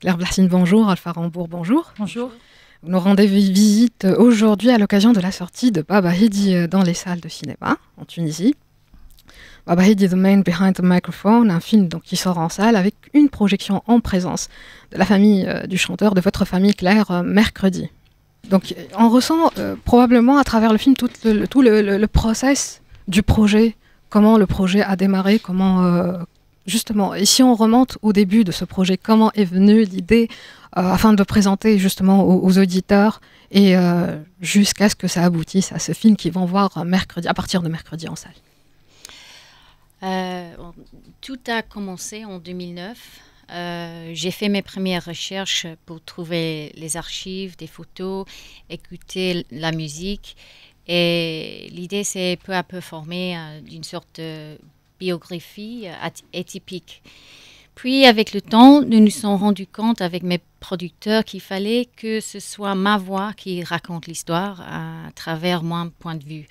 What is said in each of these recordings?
Claire Blassine, bonjour. Alpha Rambourg, bonjour. Bonjour. Vous nous rendez visite aujourd'hui à l'occasion de la sortie de Baba Hedi euh, dans les salles de cinéma en Tunisie. Baba Hedi, The Man Behind the Microphone, un film donc qui sort en salle avec une projection en présence de la famille euh, du chanteur, de votre famille Claire, euh, mercredi. Donc on ressent probablement à travers le film tout le, le process du projet, comment le projet a démarré, comment, Justement, si on remonte au début de ce projet, comment est venue l'idée euh, afin de présenter justement aux, auditeurs et euh, jusqu'à ce que ça aboutisse à ce film qu'ils vont voir mercredi, à partir de mercredi en salle euh, Tout a commencé en 2009. J'ai fait mes premières recherches pour trouver les archives, des photos, écouter la musique. Et l'idée, s'est peu à peu formée hein, d'une sorte de biographie euh, atypique. Puis avec le temps, nous nous sommes rendus compte avec mes producteurs qu'il fallait que ce soit ma voix qui raconte l'histoire à travers mon point de vue.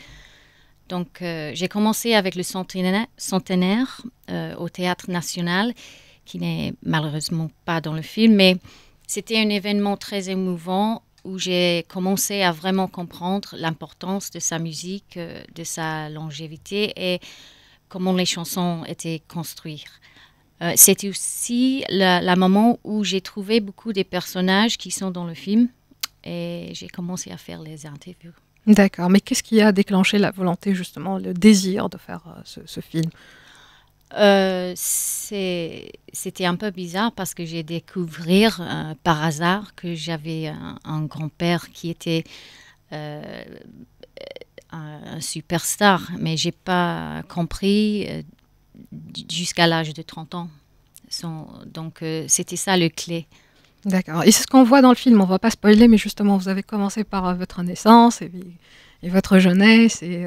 Donc euh, j'ai commencé avec le centenaire, euh, au Théâtre National, qui n'est malheureusement pas dans le film, mais c'était un événement très émouvant où j'ai commencé à vraiment comprendre l'importance de sa musique, de sa longévité et comment les chansons étaient construites. Euh, c'était aussi le moment où j'ai trouvé beaucoup des personnages qui sont dans le film et j'ai commencé à faire les interviews. D'accord, mais qu'est-ce qui a déclenché la volonté, justement, le désir de faire euh, ce, film euh, C'était un peu bizarre parce que j'ai découvert par hasard que j'avais un grand-père qui était un superstar, mais j'ai pas compris euh, jusqu'à l'âge de 30 ans. donc euh, c'était ça le clé. D'accord. Et c'est ce qu'on voit dans le film. On va pas spoiler, mais justement, vous avez commencé par euh, votre naissance et, votre jeunesse. Et,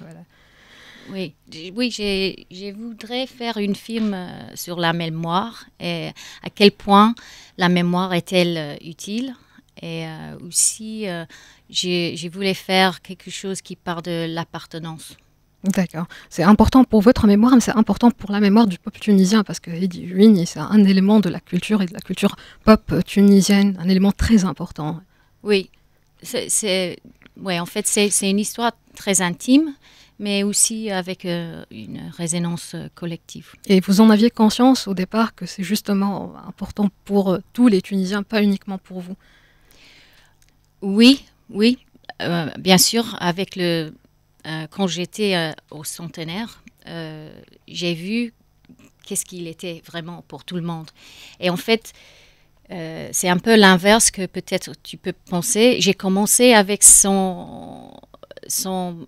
voilà. Oui, oui je voudrais faire une film sur la mémoire et à quel point la mémoire est-elle utile et euh, aussi, euh, j'ai voulu faire quelque chose qui part de l'appartenance. D'accord. C'est important pour votre mémoire, mais c'est important pour la mémoire du peuple tunisien, parce que Win c'est un élément de la culture et de la culture pop tunisienne, un élément très important. Oui, ouais, en fait, c'est une histoire très intime, mais aussi avec euh, une résonance collective. Et vous en aviez conscience au départ que c'est justement important pour tous les Tunisiens, pas uniquement pour vous oui, oui, euh, bien sûr. Avec le euh, quand j'étais euh, au centenaire, j'ai vu qu'est-ce qu'il était vraiment pour tout le monde. Et en fait, c'est un peu l'inverse que peut-être tu peux penser. J'ai commencé avec son, son,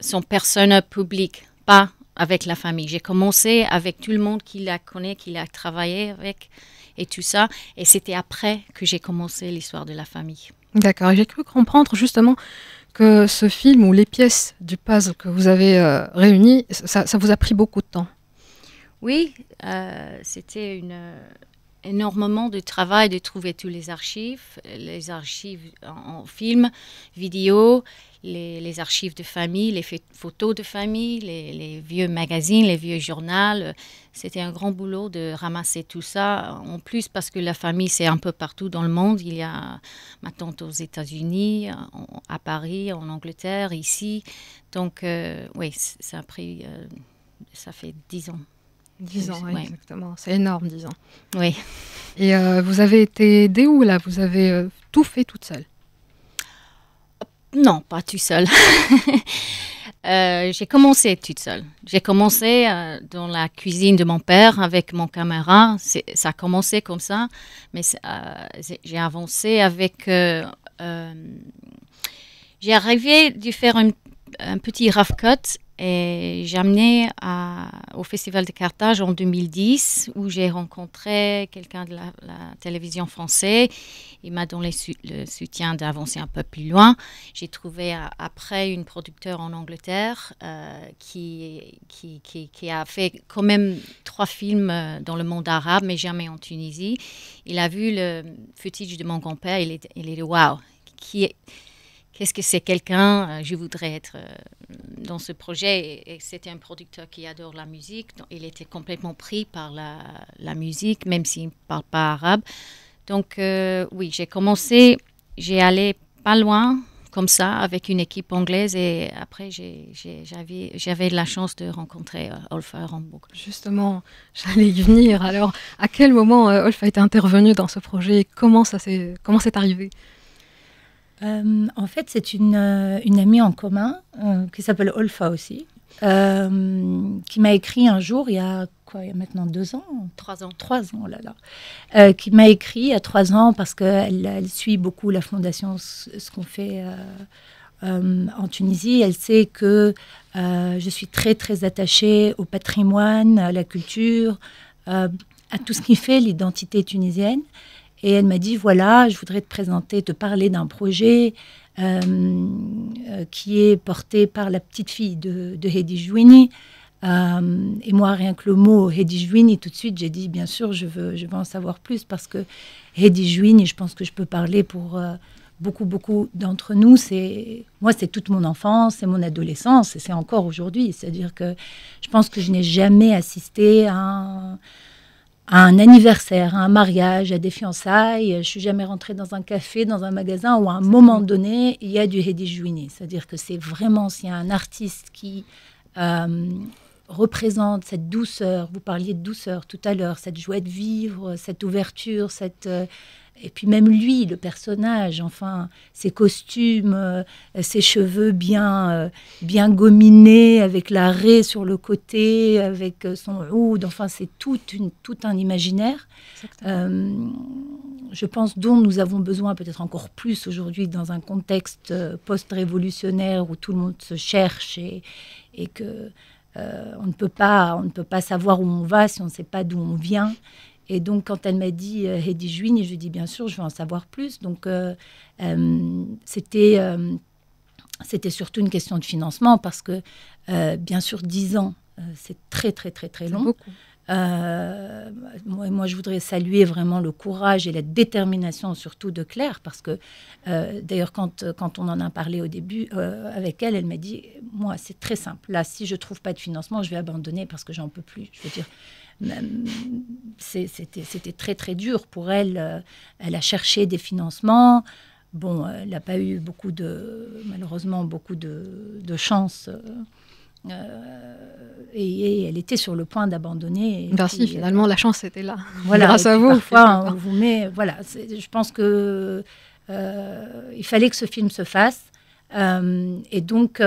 son persona public, pas avec la famille. J'ai commencé avec tout le monde qui la connaît, qui l'a travaillé avec et tout ça. Et c'était après que j'ai commencé l'histoire de la famille. D'accord. J'ai cru comprendre justement que ce film ou les pièces du puzzle que vous avez euh, réunies, ça, vous a pris beaucoup de temps. Oui, euh, c'était une, énormément de travail de trouver tous les archives, les archives en, film, vidéo, les, archives de famille, les photos de famille, les, vieux magazines, les vieux journaux. C'était un grand boulot de ramasser tout ça. En plus, parce que la famille, c'est un peu partout dans le monde. Il y a ma tante aux États-Unis, à Paris, en Angleterre, ici. Donc, euh, oui, ça a pris, euh, ça fait dix ans. 10 ans, exactement. C'est énorme, 10 ans. Oui. Et euh, vous avez été aidée où là Vous avez euh, tout fait toute seule euh, Non, pas toute seule. j'ai commencé toute seule. J'ai commencé dans la cuisine de mon père avec mon caméra. Ça a commencé comme ça, mais j'ai avancé avec. j'ai arrivé de faire un petit rough cut et j'ai amené à, au Festival de Carthage en 2010, où j'ai rencontré quelqu'un de la, télévision française. Il m'a donné le soutien d'avancer un peu plus loin. J'ai trouvé euh, après une producteur en Angleterre euh, qui, qui, a fait quand même trois films euh, dans le monde arabe, mais jamais en Tunisie. Il a vu le footage de mon grand-père. Il est, il est wow. Qui qu'est-ce que c'est quelqu'un, euh, je voudrais être euh, dans ce projet. Et c'était un producteur qui adore la musique. il était complètement pris par la, musique, même s'il ne parle pas arabe. Donc euh, oui, j'ai commencé, j'ai allé pas loin comme ça avec une équipe anglaise et après j'avais la chance de rencontrer euh, Olfa Justement, j'allais y venir. Alors, à quel moment euh, a été intervenu dans ce projet Comment ça s'est comment c'est arrivé euh, en fait, c'est une, euh, amie en commun euh, qui s'appelle Olfa aussi, qui m'a écrit un jour, il y a quoi, il maintenant deux ans Trois ans. Trois ans, oh là là. qui m'a écrit à trois ans parce qu'elle elle suit beaucoup la fondation, ce, qu'on fait en Tunisie. Elle sait que je suis très, très attachée au patrimoine, à la culture, à tout ce qui fait l'identité tunisienne. Et elle m'a dit, voilà, je voudrais te présenter, te parler d'un projet euh, euh, qui est porté par la petite fille de, de Heidi Jouini. Euh, et moi, rien que le mot Heidi Jouini, tout de suite, j'ai dit, bien sûr, je veux, je veux en savoir plus parce que Heidi Jouini, je pense que je peux parler pour beaucoup, beaucoup d'entre nous, c'est moi, c'est toute mon enfance, c'est mon adolescence, et c'est encore aujourd'hui. C'est-à-dire que je pense que je n'ai jamais assisté à un, un anniversaire, un mariage, à des fiançailles. Je suis jamais rentrée dans un café, dans un magasin où à un moment donné, il y a du juiné. C'est-à-dire que c'est vraiment, s'il y a un artiste qui euh, représente cette douceur, vous parliez de douceur tout à l'heure, cette joie de vivre, cette ouverture, cette... Euh, et puis même lui, le personnage, enfin, ses costumes, euh, ses cheveux bien, euh, bien gominés, avec la raie sur le côté, avec euh, son oud, enfin, c'est tout, un imaginaire. je pense dont nous avons besoin peut-être encore plus aujourd'hui dans un contexte post-révolutionnaire où tout le monde se cherche et, et que on ne peut pas, on ne peut pas savoir où on va si on ne sait pas d'où on vient. Et donc, quand elle m'a dit euh, Heidi Juin, je lui ai dit bien sûr, je veux en savoir plus. Donc, euh, euh, c'était, euh, c'était surtout une question de financement parce que, bien sûr, 10 ans, c'est très, très, très, très long. Moi, moi, je voudrais saluer vraiment le courage et la détermination, surtout de Claire, parce que d'ailleurs, quand, quand on en a parlé au début avec elle, elle m'a dit Moi, c'est très simple. Là, si je trouve pas de financement, je vais abandonner parce que j'en peux plus. Je veux dire, c'était très très dur pour elle. Euh, elle a cherché des financements. Bon, euh, elle n'a pas eu beaucoup de, malheureusement, beaucoup de, de chance. Euh, et, elle était sur le point d'abandonner. Merci, ben finalement, la chance était là. Voilà, grâce à vous. vous met. Voilà, je pense que il fallait que ce film se fasse. et donc,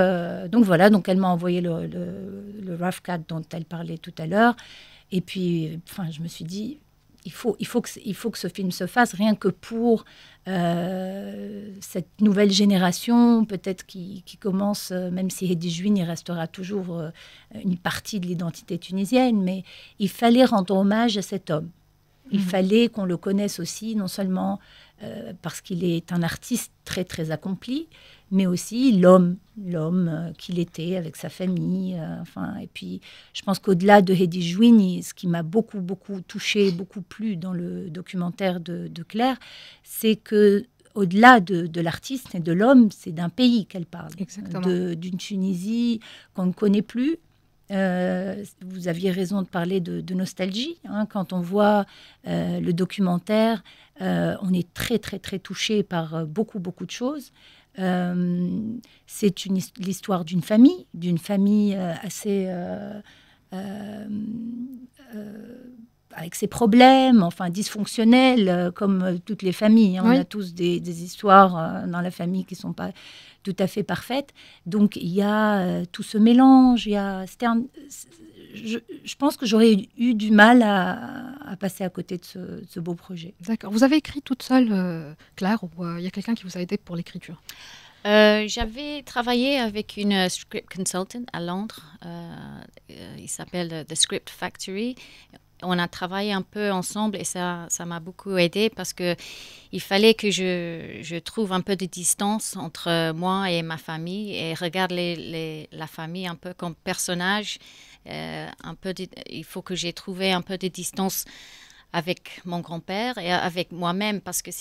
donc voilà, donc elle m'a envoyé le, le rough cut dont elle parlait tout à l'heure. Et puis, enfin, je me suis dit, il faut, il, faut que, il faut que ce film se fasse, rien que pour euh, cette nouvelle génération, peut-être qui, commence, euh, même si Eddie Juin, il restera toujours euh, une partie de l'identité tunisienne, mais il fallait rendre hommage à cet homme. Il mhm. fallait qu'on le connaisse aussi, non seulement parce qu'il est un artiste très très accompli, mais aussi l'homme, l'homme euh, qu'il était avec sa famille. Euh, enfin, et puis, je pense qu'au-delà de Hedy Jouini, ce qui m'a beaucoup, beaucoup touché, beaucoup plu dans le documentaire de, Claire, c'est que au-delà de, l'artiste et de l'homme, c'est d'un pays qu'elle parle, d'une Tunisie qu'on ne connaît plus. Euh, vous aviez raison de parler de, nostalgie. Hein. quand on voit le documentaire, on est très, très, très touché par beaucoup, beaucoup de choses. Euh, c'est l'histoire d'une famille, d'une famille euh, assez euh, avec ses problèmes, enfin dysfonctionnels, euh, comme euh, toutes les familles. Hein. On a tous des, histoires euh, dans la famille qui ne sont pas tout à fait parfaites. Donc il y a tout ce mélange. Il y a, je, pense que j'aurais eu du mal à, passer à côté de ce, beau projet. D'accord. Vous avez écrit toute seule, Claire, ou il y a quelqu'un qui vous a aidé pour l'écriture j'avais travaillé avec une script consultant à Londres. il s'appelle The Script Factory on a travaillé un peu ensemble et ça, ça m'a beaucoup aidé parce que il fallait que je, trouve un peu de distance entre moi et ma famille et regarde la famille un peu comme personnage. Euh, un peu il faut que j'ai trouvé un peu de distance avec mon grand-père et avec moi-même parce que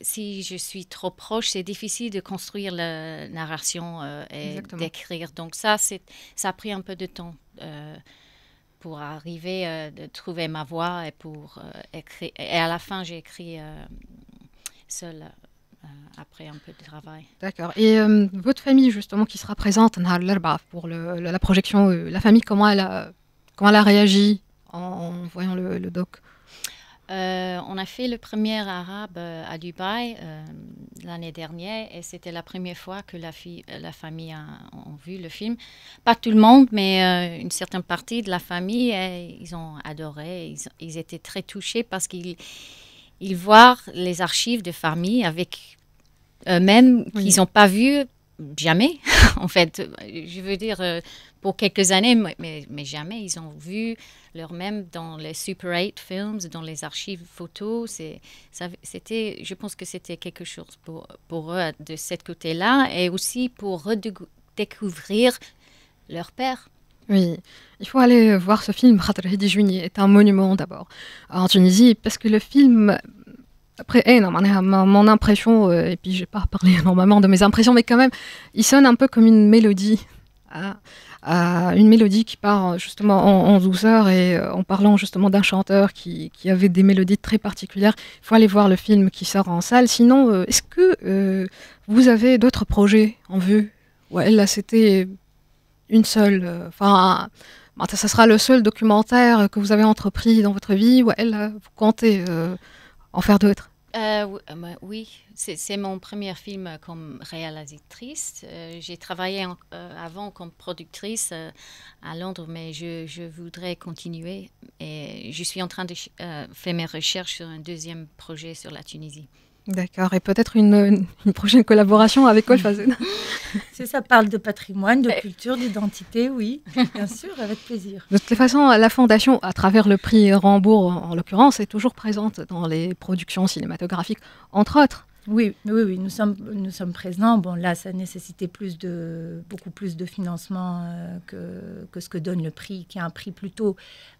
si je suis trop proche, c'est difficile de construire la narration euh, et d'écrire. Donc ça, ça a pris un peu de temps. Euh, pour arriver euh, de trouver ma voie et pour euh, écrire. Et à la fin, j'ai écrit euh, seule après un peu de travail. D'accord. Et votre famille, justement, qui sera présente pour la projection, la famille, comment elle a, comment elle a réagi en, voyant le doc euh, on a fait le premier arabe euh, à Dubaï euh, l'année dernière et c'était la première fois que la, famille a, vu le film. Pas tout le monde, mais une certaine partie de la famille, ils ont adoré. Ils, étaient très touchés parce qu'ils voient les archives de famille avec eux-mêmes qu'ils n'ont pas vu jamais, en fait. Je veux dire, euh, pour quelques années, mais, jamais ils ont vu leur même dans les Super 8 films, dans les archives photos. C'était, je pense que c'était quelque chose pour, eux de ce côté-là et aussi pour redécouvrir leur père. Oui, il faut aller voir ce film. Khatar Hedi est un monument d'abord en Tunisie parce que le film après, non, mon, impression, euh, et puis je n'ai pas parlé énormément de mes impressions, mais quand même, il sonne un peu comme une mélodie. Ah, ah, une mélodie qui part euh, justement en, douceur et euh, en parlant justement d'un chanteur qui, avait des mélodies très particulières. Il faut aller voir le film qui sort en salle. Sinon, est-ce que vous avez d'autres projets en vue Ouais, là, c'était une seule. Enfin. ça sera le seul documentaire que vous avez entrepris dans votre vie. Ouais, là, vous comptez en faire d'autres euh, euh, oui, c'est mon premier film comme réalisatrice. Euh, j'ai travaillé avant comme productrice à Londres, mais je, je, voudrais continuer. Et je suis en train de faire mes recherches sur un deuxième projet sur la Tunisie. D'accord, et peut-être une, prochaine collaboration avec quoi Si ça parle de patrimoine, de eh. culture, d'identité, oui, bien sûr, avec plaisir. De toute façon, la Fondation, à travers le prix Rambourg en l'occurrence, est toujours présente dans les productions cinématographiques, entre autres. Oui, oui, oui, nous sommes, présents. Bon, là, ça nécessitait plus de, beaucoup plus de financement euh, que, ce que donne le prix, qui est un prix plutôt,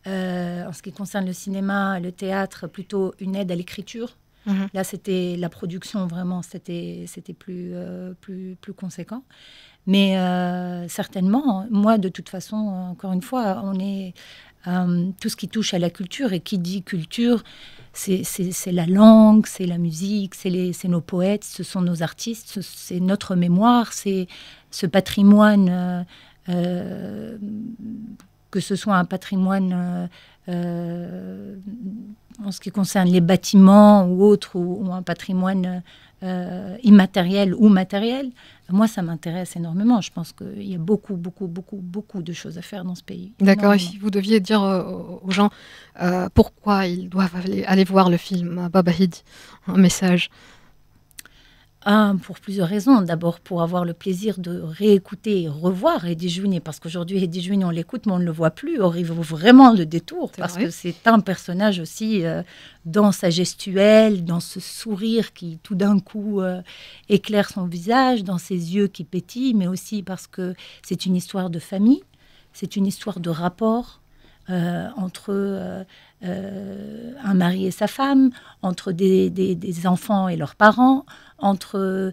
euh, en ce qui concerne le cinéma, le théâtre, plutôt une aide à l'écriture Mhm. Là, c'était la production vraiment, c'était plus euh, plus plus conséquent. Mais euh, certainement, hein, moi, de toute façon, encore une fois, on est euh, tout ce qui touche à la culture et qui dit culture, c'est la langue, c'est la musique, c'est nos poètes, ce sont nos artistes, c'est notre mémoire, c'est ce patrimoine. que ce soit un patrimoine en ce qui concerne les bâtiments ou autres, ou, un patrimoine euh, immatériel ou matériel, moi, ça m'intéresse énormément. Je pense qu'il y a beaucoup, beaucoup, beaucoup, beaucoup de choses à faire dans ce pays. D'accord. Et si vous deviez dire euh, aux gens euh, pourquoi ils doivent aller, voir le film Hid » un message pour plusieurs raisons. D'abord, pour avoir le plaisir de réécouter et revoir Eddie Junior, parce qu'aujourd'hui, Eddie Junior, on l'écoute, mais on ne le voit plus. Or, il vaut vraiment le détour, parce que c'est un personnage aussi euh, dans sa gestuelle, dans ce sourire qui, tout d'un coup, euh, éclaire son visage, dans ses yeux qui pétillent, mais aussi parce que c'est une histoire de famille, c'est une histoire de rapport. Euh, entre euh, un mari et sa femme, entre des, enfants et leurs parents, entre euh,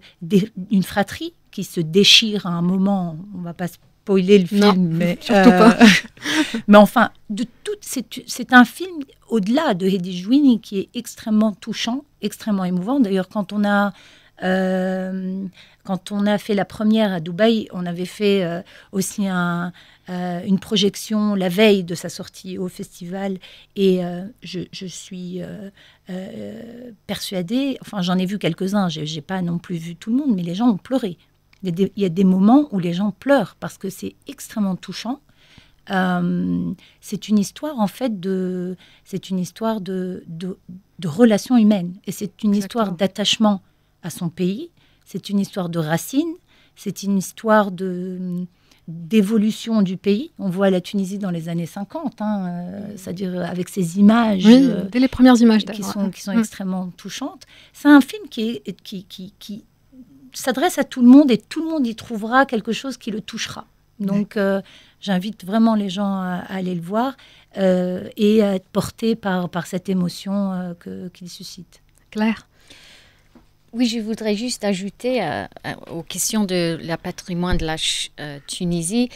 une fratrie qui se déchire à un moment, on va pas spoiler le film, mais, euh, mais enfin, de tout c'est un film au-delà de Hedy Jouini qui est extrêmement touchant, extrêmement émouvant. D'ailleurs, quand on a euh, quand on a fait la première à Dubaï, on avait fait euh, aussi un, euh, une projection la veille de sa sortie au festival. Et je, suis persuadée, enfin j'en ai vu quelques-uns, je n'ai pas non plus vu tout le monde, mais les gens ont pleuré. Il y a des, moments où les gens pleurent parce que c'est extrêmement touchant. c'est une histoire en fait de c'est une histoire de, de, relations humaines et c'est une histoire d'attachement à son pays. C'est une histoire de racines, c'est une histoire de d'évolution du pays. On voit la Tunisie dans les années 50, hein, euh, c'est-à-dire avec ces images. Euh, les premières images Qui sont, qui sont extrêmement touchantes. C'est un film qui, est, qui, qui, s'adresse à tout le monde et tout le monde y trouvera quelque chose qui le touchera. Donc, euh, j'invite vraiment les gens à, aller le voir et à être portés par, par cette émotion qu'il suscite. Claire oui, je voudrais juste ajouter euh, euh, aux questions de la patrimoine de la euh, Tunisie.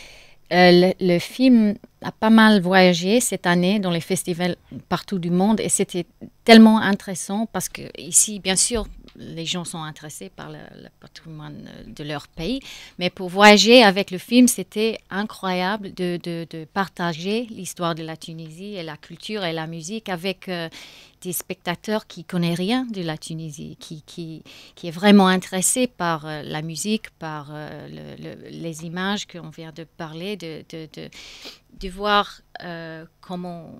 le, le, film a pas mal voyagé cette année dans les festivals partout du monde et c'était tellement intéressant parce que ici, bien sûr, les gens sont intéressés par le, patrimoine euh, de leur pays. Mais pour voyager avec le film, c'était incroyable de, partager l'histoire de la Tunisie et la culture et la musique avec euh, des spectateurs qui connaissent rien de la Tunisie, qui, qui, est vraiment intéressé par euh, la musique, par les images qu'on vient de parler, de, voir comment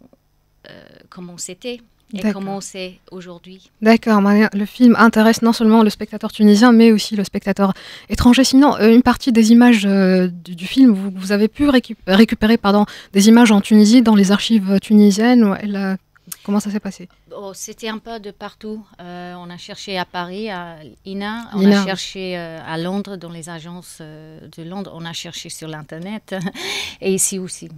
comment c'était et comment c'est aujourd'hui. D'accord, le film intéresse non seulement le spectateur tunisien, mais aussi le spectateur étranger. Sinon, euh, une partie des images euh, du, film, vous, avez pu récupérer pardon, des images en Tunisie dans les archives tunisiennes. Euh, comment ça s'est passé oh, C'était un peu de partout. on a cherché à Paris, à INA, on a cherché à Londres, dans les agences de Londres, on a cherché sur l'Internet et ici aussi.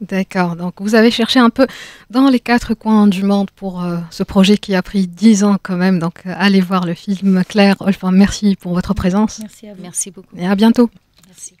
D'accord, donc vous avez cherché un peu dans les quatre coins du monde pour euh, ce projet qui a pris dix ans quand même. Donc euh, allez voir le film Claire Olfin. Merci pour votre présence. Merci Merci beaucoup. Et à bientôt. Merci.